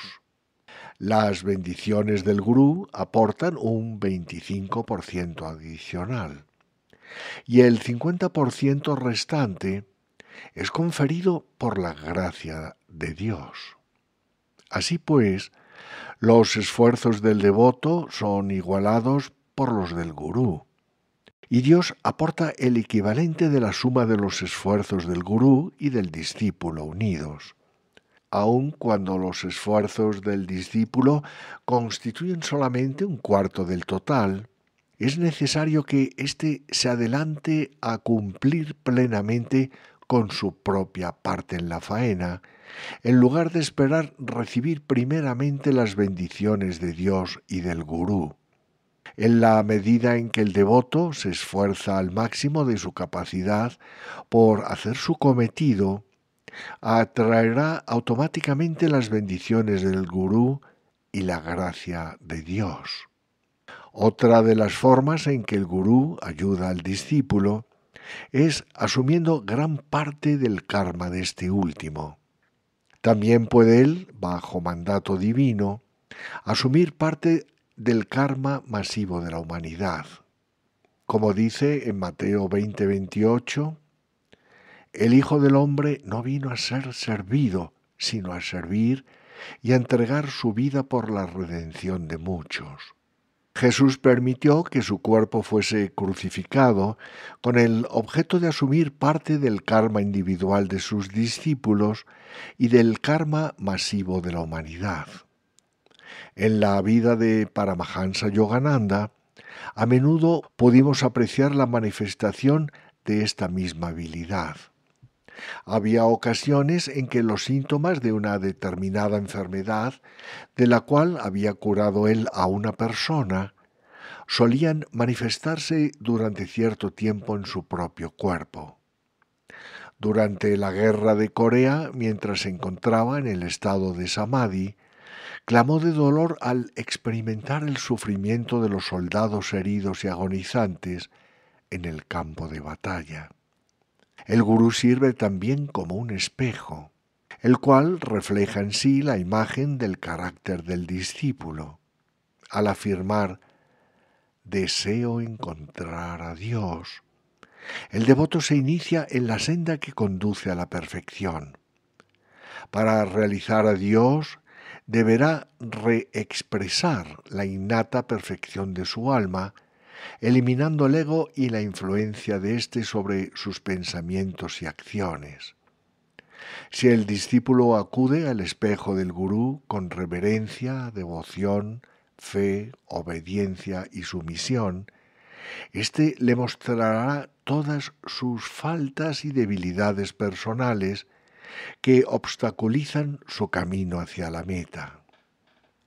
Las bendiciones del gurú aportan un 25% adicional y el 50% restante es conferido por la gracia de Dios. Así pues, los esfuerzos del devoto son igualados por los del gurú. Y Dios aporta el equivalente de la suma de los esfuerzos del gurú y del discípulo unidos aun cuando los esfuerzos del discípulo constituyen solamente un cuarto del total, es necesario que éste se adelante a cumplir plenamente con su propia parte en la faena en lugar de esperar recibir primeramente las bendiciones de Dios y del gurú. En la medida en que el devoto se esfuerza al máximo de su capacidad por hacer su cometido, atraerá automáticamente las bendiciones del gurú y la gracia de Dios. Otra de las formas en que el gurú ayuda al discípulo es asumiendo gran parte del karma de este último. También puede él, bajo mandato divino, asumir parte del karma masivo de la humanidad. Como dice en Mateo 20:28, el Hijo del Hombre no vino a ser servido, sino a servir y a entregar su vida por la redención de muchos. Jesús permitió que su cuerpo fuese crucificado con el objeto de asumir parte del karma individual de sus discípulos y del karma masivo de la humanidad. En la vida de Paramahansa Yogananda, a menudo pudimos apreciar la manifestación de esta misma habilidad. Había ocasiones en que los síntomas de una determinada enfermedad, de la cual había curado él a una persona, solían manifestarse durante cierto tiempo en su propio cuerpo. Durante la guerra de Corea, mientras se encontraba en el estado de Samadhi, clamó de dolor al experimentar el sufrimiento de los soldados heridos y agonizantes en el campo de batalla. El gurú sirve también como un espejo, el cual refleja en sí la imagen del carácter del discípulo. Al afirmar, deseo encontrar a Dios, el devoto se inicia en la senda que conduce a la perfección. Para realizar a Dios, deberá reexpresar la innata perfección de su alma, eliminando el ego y la influencia de éste sobre sus pensamientos y acciones. Si el discípulo acude al espejo del gurú con reverencia, devoción, fe, obediencia y sumisión, éste le mostrará todas sus faltas y debilidades personales que obstaculizan su camino hacia la meta.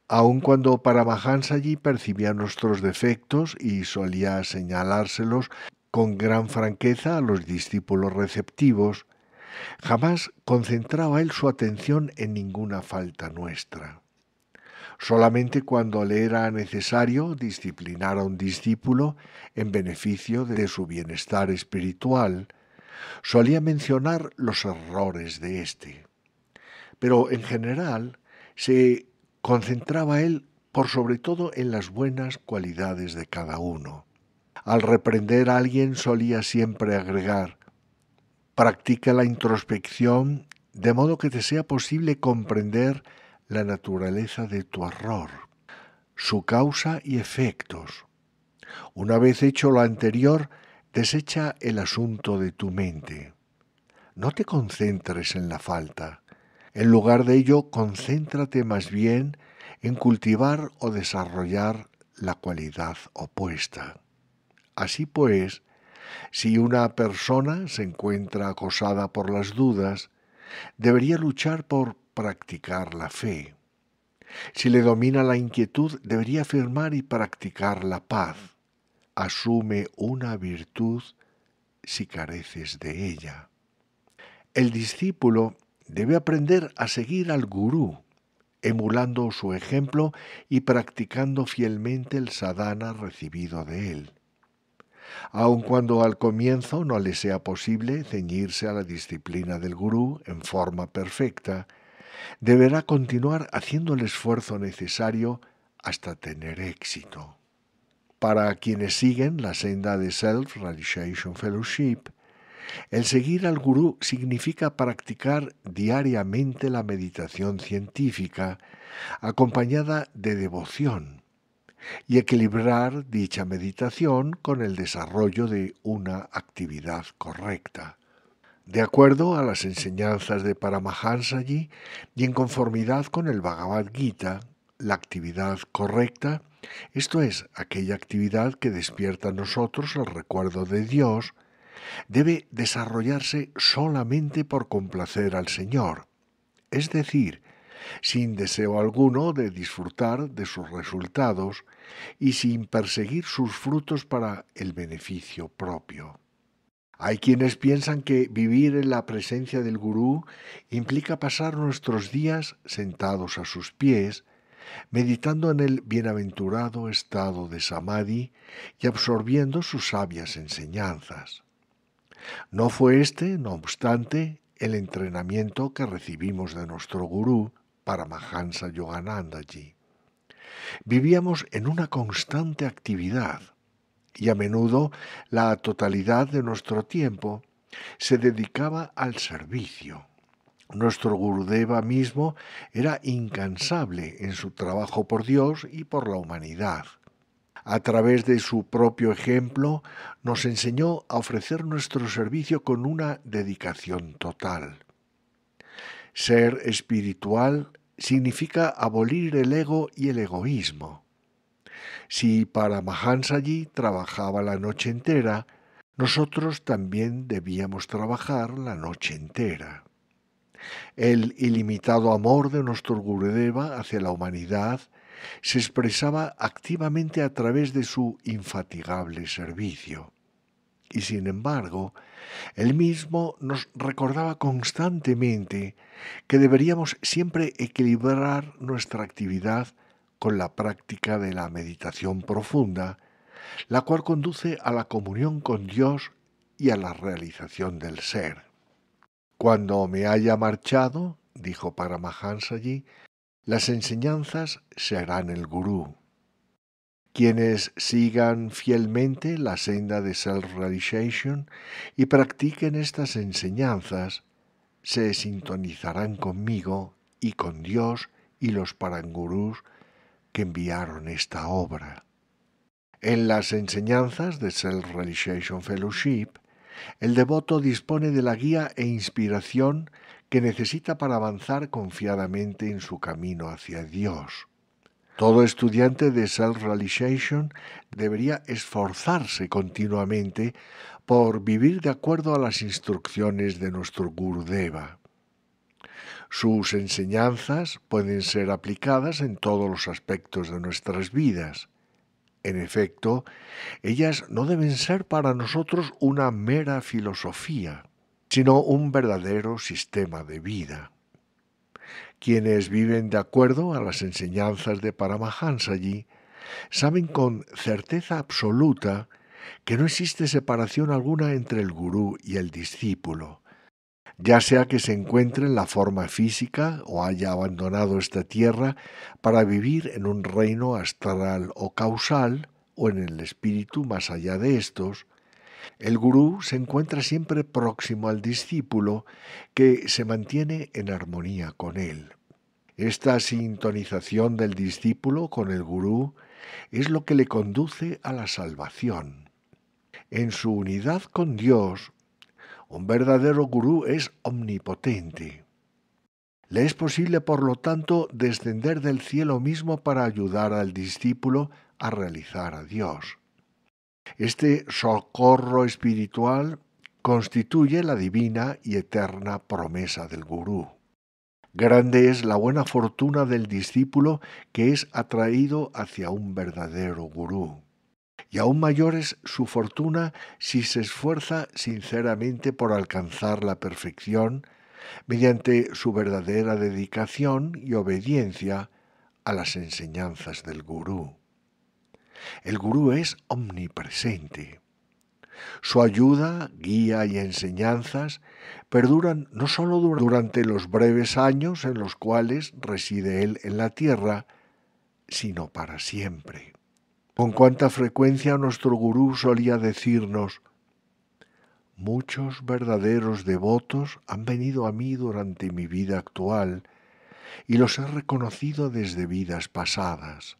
Aun cuando Paramahansa allí percibía nuestros defectos y solía señalárselos con gran franqueza a los discípulos receptivos, jamás concentraba él su atención en ninguna falta nuestra. Solamente cuando le era necesario disciplinar a un discípulo en beneficio de su bienestar espiritual, solía mencionar los errores de éste. Pero en general se concentraba él por sobre todo en las buenas cualidades de cada uno. Al reprender a alguien solía siempre agregar, practica la introspección de modo que te sea posible comprender la naturaleza de tu error, su causa y efectos. Una vez hecho lo anterior, desecha el asunto de tu mente. No te concentres en la falta, en lugar de ello, concéntrate más bien en cultivar o desarrollar la cualidad opuesta. Así pues, si una persona se encuentra acosada por las dudas, debería luchar por practicar la fe. Si le domina la inquietud, debería afirmar y practicar la paz. Asume una virtud si careces de ella. El discípulo debe aprender a seguir al gurú, emulando su ejemplo y practicando fielmente el sadhana recibido de él. Aun cuando al comienzo no le sea posible ceñirse a la disciplina del gurú en forma perfecta, deberá continuar haciendo el esfuerzo necesario hasta tener éxito. Para quienes siguen la senda de Self Realization Fellowship, el seguir al gurú significa practicar diariamente la meditación científica acompañada de devoción y equilibrar dicha meditación con el desarrollo de una actividad correcta. De acuerdo a las enseñanzas de Paramahansa y en conformidad con el Bhagavad Gita, la actividad correcta, esto es, aquella actividad que despierta a nosotros el recuerdo de Dios, debe desarrollarse solamente por complacer al Señor, es decir, sin deseo alguno de disfrutar de sus resultados y sin perseguir sus frutos para el beneficio propio. Hay quienes piensan que vivir en la presencia del gurú implica pasar nuestros días sentados a sus pies, meditando en el bienaventurado estado de samadhi y absorbiendo sus sabias enseñanzas. No fue este, no obstante, el entrenamiento que recibimos de nuestro gurú para Paramahansa Yoganandaji. Vivíamos en una constante actividad y a menudo la totalidad de nuestro tiempo se dedicaba al servicio. Nuestro Gurudeva mismo era incansable en su trabajo por Dios y por la humanidad a través de su propio ejemplo, nos enseñó a ofrecer nuestro servicio con una dedicación total. Ser espiritual significa abolir el ego y el egoísmo. Si para Mahansaji trabajaba la noche entera, nosotros también debíamos trabajar la noche entera. El ilimitado amor de nuestro Gurudeva hacia la humanidad se expresaba activamente a través de su infatigable servicio. Y sin embargo, él mismo nos recordaba constantemente que deberíamos siempre equilibrar nuestra actividad con la práctica de la meditación profunda, la cual conduce a la comunión con Dios y a la realización del ser. Cuando me haya marchado, dijo allí, las enseñanzas se harán el gurú. Quienes sigan fielmente la senda de self-realization y practiquen estas enseñanzas, se sintonizarán conmigo y con Dios y los parangurús que enviaron esta obra. En las enseñanzas de Self-Realization Fellowship, el devoto dispone de la guía e inspiración que necesita para avanzar confiadamente en su camino hacia Dios. Todo estudiante de Self-Realization debería esforzarse continuamente por vivir de acuerdo a las instrucciones de nuestro Gurudeva. Sus enseñanzas pueden ser aplicadas en todos los aspectos de nuestras vidas. En efecto, ellas no deben ser para nosotros una mera filosofía sino un verdadero sistema de vida. Quienes viven de acuerdo a las enseñanzas de allí saben con certeza absoluta que no existe separación alguna entre el gurú y el discípulo, ya sea que se encuentre en la forma física o haya abandonado esta tierra para vivir en un reino astral o causal o en el espíritu más allá de estos, el gurú se encuentra siempre próximo al discípulo que se mantiene en armonía con él. Esta sintonización del discípulo con el gurú es lo que le conduce a la salvación. En su unidad con Dios, un verdadero gurú es omnipotente. Le es posible, por lo tanto, descender del cielo mismo para ayudar al discípulo a realizar a Dios. Este socorro espiritual constituye la divina y eterna promesa del gurú. Grande es la buena fortuna del discípulo que es atraído hacia un verdadero gurú. Y aún mayor es su fortuna si se esfuerza sinceramente por alcanzar la perfección mediante su verdadera dedicación y obediencia a las enseñanzas del gurú. El gurú es omnipresente. Su ayuda, guía y enseñanzas perduran no solo durante los breves años en los cuales reside él en la tierra, sino para siempre. Con cuánta frecuencia nuestro gurú solía decirnos, muchos verdaderos devotos han venido a mí durante mi vida actual y los he reconocido desde vidas pasadas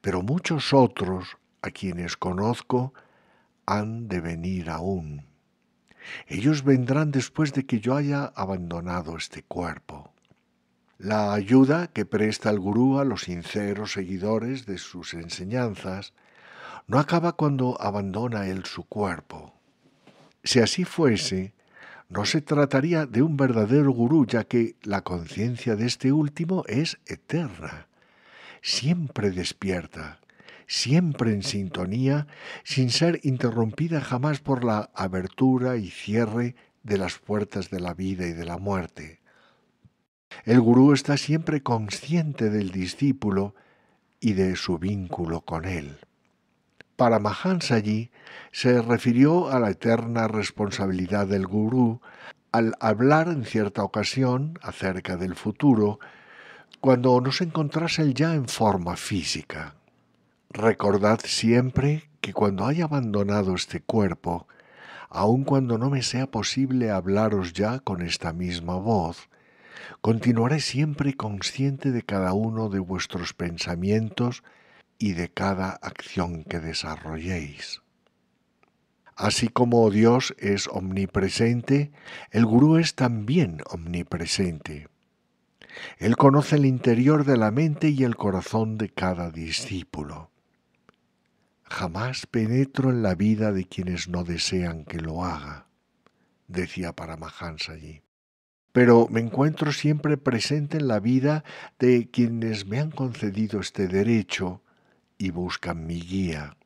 pero muchos otros a quienes conozco han de venir aún. Ellos vendrán después de que yo haya abandonado este cuerpo. La ayuda que presta el gurú a los sinceros seguidores de sus enseñanzas no acaba cuando abandona él su cuerpo. Si así fuese, no se trataría de un verdadero gurú, ya que la conciencia de este último es eterna siempre despierta, siempre en sintonía, sin ser interrumpida jamás por la abertura y cierre de las puertas de la vida y de la muerte. El gurú está siempre consciente del discípulo y de su vínculo con él. Para Mahansaji se refirió a la eterna responsabilidad del gurú al hablar en cierta ocasión acerca del futuro cuando nos encontrase el ya en forma física. Recordad siempre que cuando haya abandonado este cuerpo, aun cuando no me sea posible hablaros ya con esta misma voz, continuaré siempre consciente de cada uno de vuestros pensamientos y de cada acción que desarrolléis. Así como Dios es omnipresente, el gurú es también omnipresente. Él conoce el interior de la mente y el corazón de cada discípulo. Jamás penetro en la vida de quienes no desean que lo haga, decía Paramahansa allí. Pero me encuentro siempre presente en la vida de quienes me han concedido este derecho y buscan mi guía.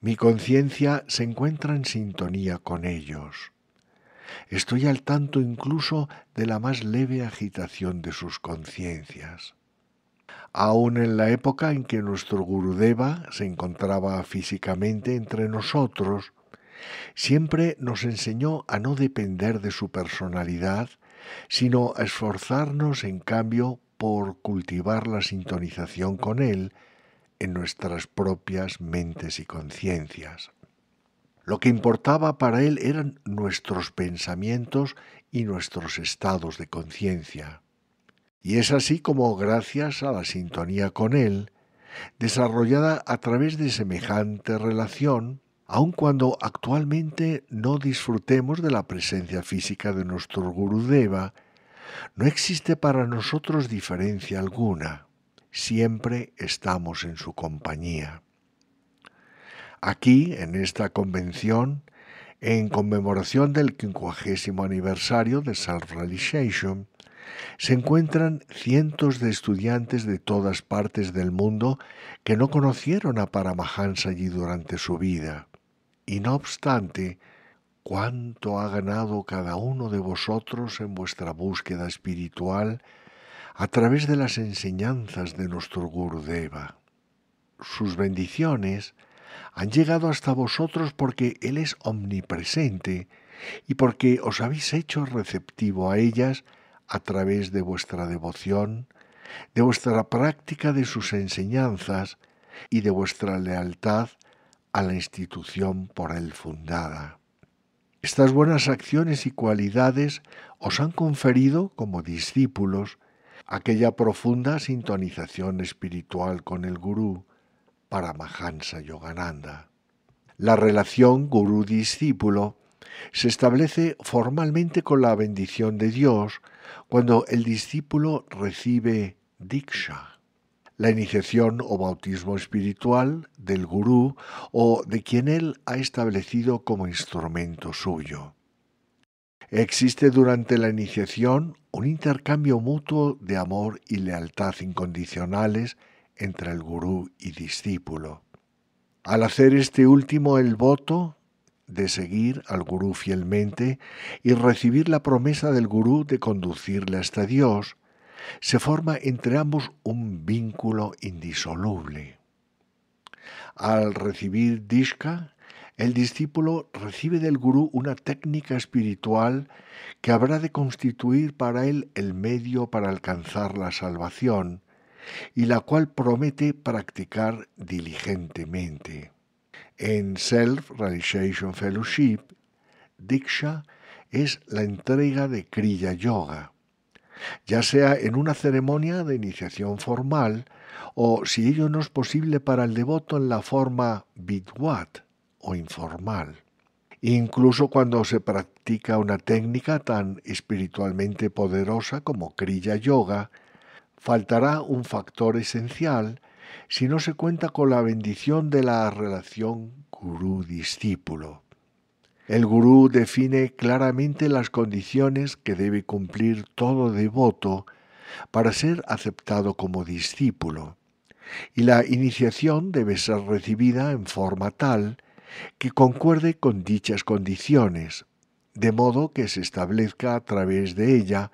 Mi conciencia se encuentra en sintonía con ellos. Estoy al tanto incluso de la más leve agitación de sus conciencias. Aún en la época en que nuestro Gurudeva se encontraba físicamente entre nosotros, siempre nos enseñó a no depender de su personalidad, sino a esforzarnos en cambio por cultivar la sintonización con él en nuestras propias mentes y conciencias. Lo que importaba para él eran nuestros pensamientos y nuestros estados de conciencia. Y es así como, gracias a la sintonía con él, desarrollada a través de semejante relación, aun cuando actualmente no disfrutemos de la presencia física de nuestro Gurudeva, no existe para nosotros diferencia alguna. Siempre estamos en su compañía aquí, en esta convención, en conmemoración del 50 aniversario de Self-Realization, se encuentran cientos de estudiantes de todas partes del mundo que no conocieron a Paramahansa allí durante su vida. Y no obstante, cuánto ha ganado cada uno de vosotros en vuestra búsqueda espiritual a través de las enseñanzas de nuestro Gurudeva. Sus bendiciones han llegado hasta vosotros porque Él es omnipresente y porque os habéis hecho receptivo a ellas a través de vuestra devoción, de vuestra práctica de sus enseñanzas y de vuestra lealtad a la institución por Él fundada. Estas buenas acciones y cualidades os han conferido, como discípulos, aquella profunda sintonización espiritual con el Gurú, Mahansa Yogananda. La relación gurú-discípulo se establece formalmente con la bendición de Dios cuando el discípulo recibe Diksha, la iniciación o bautismo espiritual del gurú o de quien él ha establecido como instrumento suyo. Existe durante la iniciación un intercambio mutuo de amor y lealtad incondicionales entre el gurú y discípulo. Al hacer este último el voto de seguir al gurú fielmente y recibir la promesa del gurú de conducirle hasta Dios, se forma entre ambos un vínculo indisoluble. Al recibir Dishka, el discípulo recibe del gurú una técnica espiritual que habrá de constituir para él el medio para alcanzar la salvación, y la cual promete practicar diligentemente. En Self Realization Fellowship, Diksha es la entrega de Kriya Yoga, ya sea en una ceremonia de iniciación formal o, si ello no es posible para el devoto, en la forma Bidwat o informal. Incluso cuando se practica una técnica tan espiritualmente poderosa como Kriya Yoga, faltará un factor esencial si no se cuenta con la bendición de la relación gurú-discípulo. El gurú define claramente las condiciones que debe cumplir todo devoto para ser aceptado como discípulo, y la iniciación debe ser recibida en forma tal que concuerde con dichas condiciones, de modo que se establezca a través de ella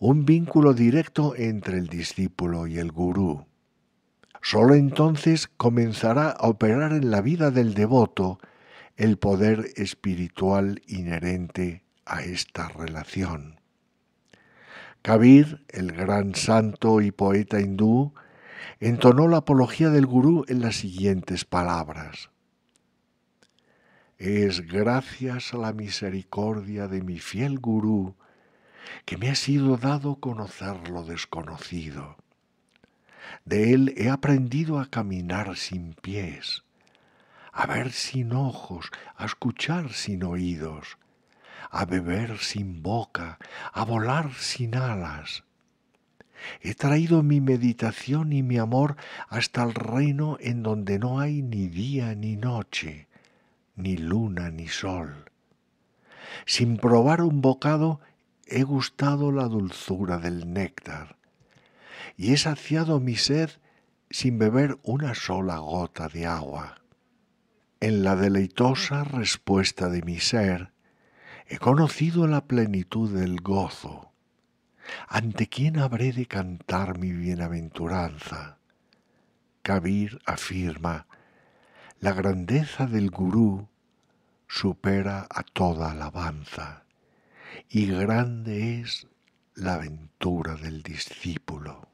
un vínculo directo entre el discípulo y el gurú. Solo entonces comenzará a operar en la vida del devoto el poder espiritual inherente a esta relación. Kabir, el gran santo y poeta hindú, entonó la apología del gurú en las siguientes palabras. Es gracias a la misericordia de mi fiel gurú que me ha sido dado conocer lo desconocido. De él he aprendido a caminar sin pies, a ver sin ojos, a escuchar sin oídos, a beber sin boca, a volar sin alas. He traído mi meditación y mi amor hasta el reino en donde no hay ni día ni noche, ni luna ni sol. Sin probar un bocado, he gustado la dulzura del néctar, y he saciado mi sed sin beber una sola gota de agua. En la deleitosa respuesta de mi ser, he conocido la plenitud del gozo. ¿Ante quién habré de cantar mi bienaventuranza? Kabir afirma, la grandeza del gurú supera a toda alabanza y grande es la aventura del discípulo.